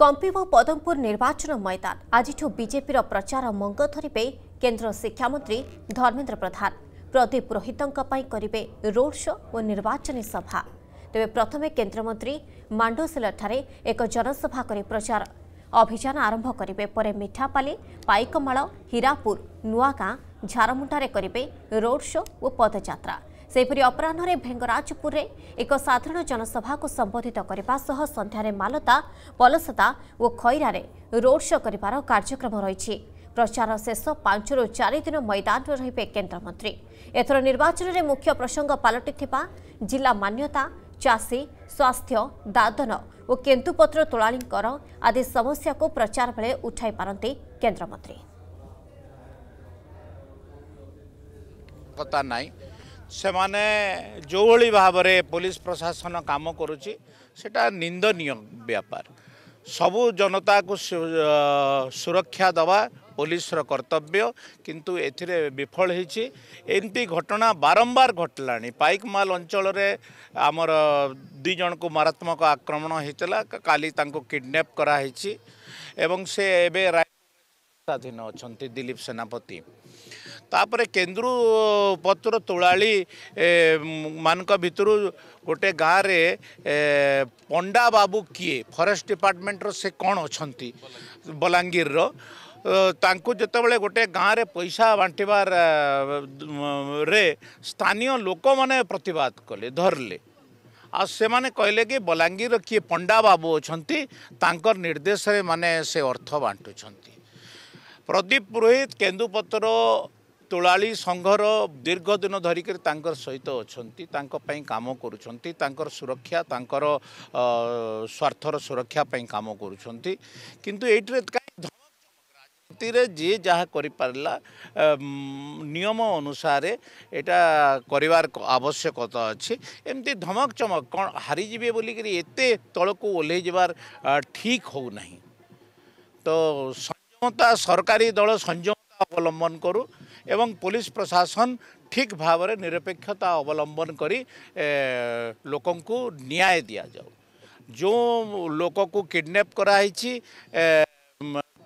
କମ୍ପିବ ପଦମପୁର ନିର୍ବାଚନ ମଇଦାନ ଆଜିଠୁ ବିଜେପିର ପ୍ରଚାର ମଙ୍ଗ ଧରିବେ କେନ୍ଦ୍ର ଶିକ୍ଷାମନ୍ତ୍ରୀ ଧର୍ମେନ୍ଦ୍ର ପ୍ରଧାନ ପ୍ରଦୀପ ପୁରୋହିତଙ୍କ ପାଇଁ କରିବେ ରୋଡ୍ ଶୋ ଓ ନିର୍ବାଚନୀ ସଭା ତେବେ ପ୍ରଥମେ କେନ୍ଦ୍ରମନ୍ତ୍ରୀ ମାଣ୍ଡୋସିଲାଠାରେ ଏକ ଜନସଭା କରି ପ୍ରଚାର ଅଭିଯାନ ଆରମ୍ଭ କରିବେ ପରେ ମିଠାପାଲି ପାଇକମାଳ ହୀରାପୁର ନୂଆଗାଁ ଝାରମୁଣ୍ଡାରେ କରିବେ ରୋଡ୍ ଶୋ ଓ ପଦଯାତ୍ରା ସେହିପରି ଅପରାହ୍ନରେ ଭେଙ୍ଗରାଜପୁରରେ ଏକ ସାଧାରଣ ଜନସଭାକୁ ସମ୍ବୋଧିତ କରିବା ସହ ସନ୍ଧ୍ୟାରେ ମାଲତା ପଲସତା ଓ ଖଇରାରେ ରୋଡ୍ ଶୋ କରିବାର କାର୍ଯ୍ୟକ୍ରମ ରହିଛି ପ୍ରଚାର ଶେଷ ପାଞ୍ଚରୁ ଚାରିଦିନ ମଇଦାନରେ ରହିବେ କେନ୍ଦ୍ରମନ୍ତ୍ରୀ ଏଥର ନିର୍ବାଚନରେ ମୁଖ୍ୟ ପ୍ରସଙ୍ଗ ପାଲଟିଥିବା ଜିଲ୍ଲା ମାନ୍ୟତା ଚାଷୀ ସ୍ୱାସ୍ଥ୍ୟ ଦାଦନ ଓ କେନ୍ଦୁପତ୍ର ତୋଳାଳୀଙ୍କର ଆଦି ସମସ୍ୟାକୁ ପ୍ରଚାର ବେଳେ ଉଠାଇପାରନ୍ତି କେନ୍ଦ୍ରମନ୍ତ୍ରୀ କଥା ନାହିଁ ସେମାନେ ଯେଉଁଭଳି ଭାବରେ ପୋଲିସ ପ୍ରଶାସନ କାମ କରୁଛି ସେଟା ନିନ୍ଦନୀୟ ବ୍ୟାପାର ସବୁ ଜନତାକୁ ସୁରକ୍ଷା ଦେବା ପୋଲିସର କର୍ତ୍ତବ୍ୟ କିନ୍ତୁ ଏଥିରେ ବିଫଳ ହେଇଛି ଏମିତି ଘଟଣା ବାରମ୍ବାର ଘଟିଲାଣି ପାଇକମାଲ ଅଞ୍ଚଳରେ ଆମର ଦୁଇ ଜଣଙ୍କୁ ମାରାତ୍ମକ ଆକ୍ରମଣ ହେଇଥିଲା କାଲି ତାଙ୍କୁ କିଡ଼ନାପ୍ କରାହେଇଛି ଏବଂ ସେ ଏବେ ରାୟ ସ୍ୱାଧୀନ ଅଛନ୍ତି ଦିଲ୍ଲୀପ ସେନାପତି ତାପରେ କେନ୍ଦ୍ରପତ୍ର ତୋଳାଳି ମାନଙ୍କ ଭିତରୁ ଗୋଟେ ଗାଁରେ ପଣ୍ଡା ବାବୁ କିଏ ଫରେଷ୍ଟ ଡିପାର୍ଟମେଣ୍ଟର ସେ କ'ଣ ଅଛନ୍ତି ବଲାଙ୍ଗୀରର ତାଙ୍କୁ ଯେତେବେଳେ ଗୋଟେ ଗାଁରେ ପଇସା ବାଣ୍ଟିବାର ରେ ସ୍ଥାନୀୟ ଲୋକମାନେ ପ୍ରତିବାଦ କଲେ ଧରିଲେ ଆଉ ସେମାନେ କହିଲେ କି ବଲାଙ୍ଗୀରର କିଏ ପଣ୍ଡା ବାବୁ ଅଛନ୍ତି ତାଙ୍କର ନିର୍ଦ୍ଦେଶରେ ମାନେ ସେ ଅର୍ଥ ବାଣ୍ଟୁଛନ୍ତି ପ୍ରଦୀପ ପୁରୋହିତ କେନ୍ଦୁପତ୍ର ତୋଳାଳି ସଂଘର ଦୀର୍ଘ ଦିନ ଧରିକରି ତାଙ୍କର ସହିତ ଅଛନ୍ତି ତାଙ୍କ ପାଇଁ କାମ କରୁଛନ୍ତି ତାଙ୍କର ସୁରକ୍ଷା ତାଙ୍କର ସ୍ୱାର୍ଥର ସୁରକ୍ଷା ପାଇଁ କାମ କରୁଛନ୍ତି କିନ୍ତୁ ଏଇଥିରେ ରାଜନୀତିରେ ଯିଏ ଯାହା କରିପାରିଲା ନିୟମ ଅନୁସାରେ ଏଇଟା କରିବାର ଆବଶ୍ୟକତା ଅଛି ଏମିତି ଧମକ ଚମକ କ'ଣ ହାରିଯିବେ ବୋଲିକିରି ଏତେ ତଳକୁ ଓହ୍ଲେଇ ଯିବାର ଠିକ୍ ହେଉନାହିଁ ତ সংযমতা সরকারি দল সংযমতা অবলম্বন করু এবং পুলিশ প্রশাসন ঠিক ভাবে নিরপেক্ষতা অবলম্বন করে লোকଙ୍କୁ ন্যায় দিয়া যাও যে লোককে কিডন্যাপ করা হয়েছি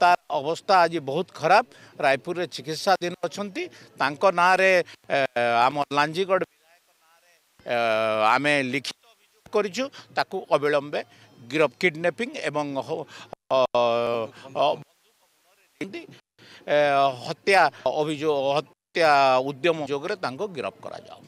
তার অবস্থা আজ বহুত খারাপ রায়পুরের চিকিৎসাধীন অনেক তাঁক নাঁরে আমার লাঞ্জিগড় আমি লিখিত অভিযোগ করছু তাকে অবিলম্বে গিরফ কিডন্যাপিং এবং কিন্তু হত্যা অভিযোগ হত্যা উদ্যম যোগে তাঁর গিরফ করা যাও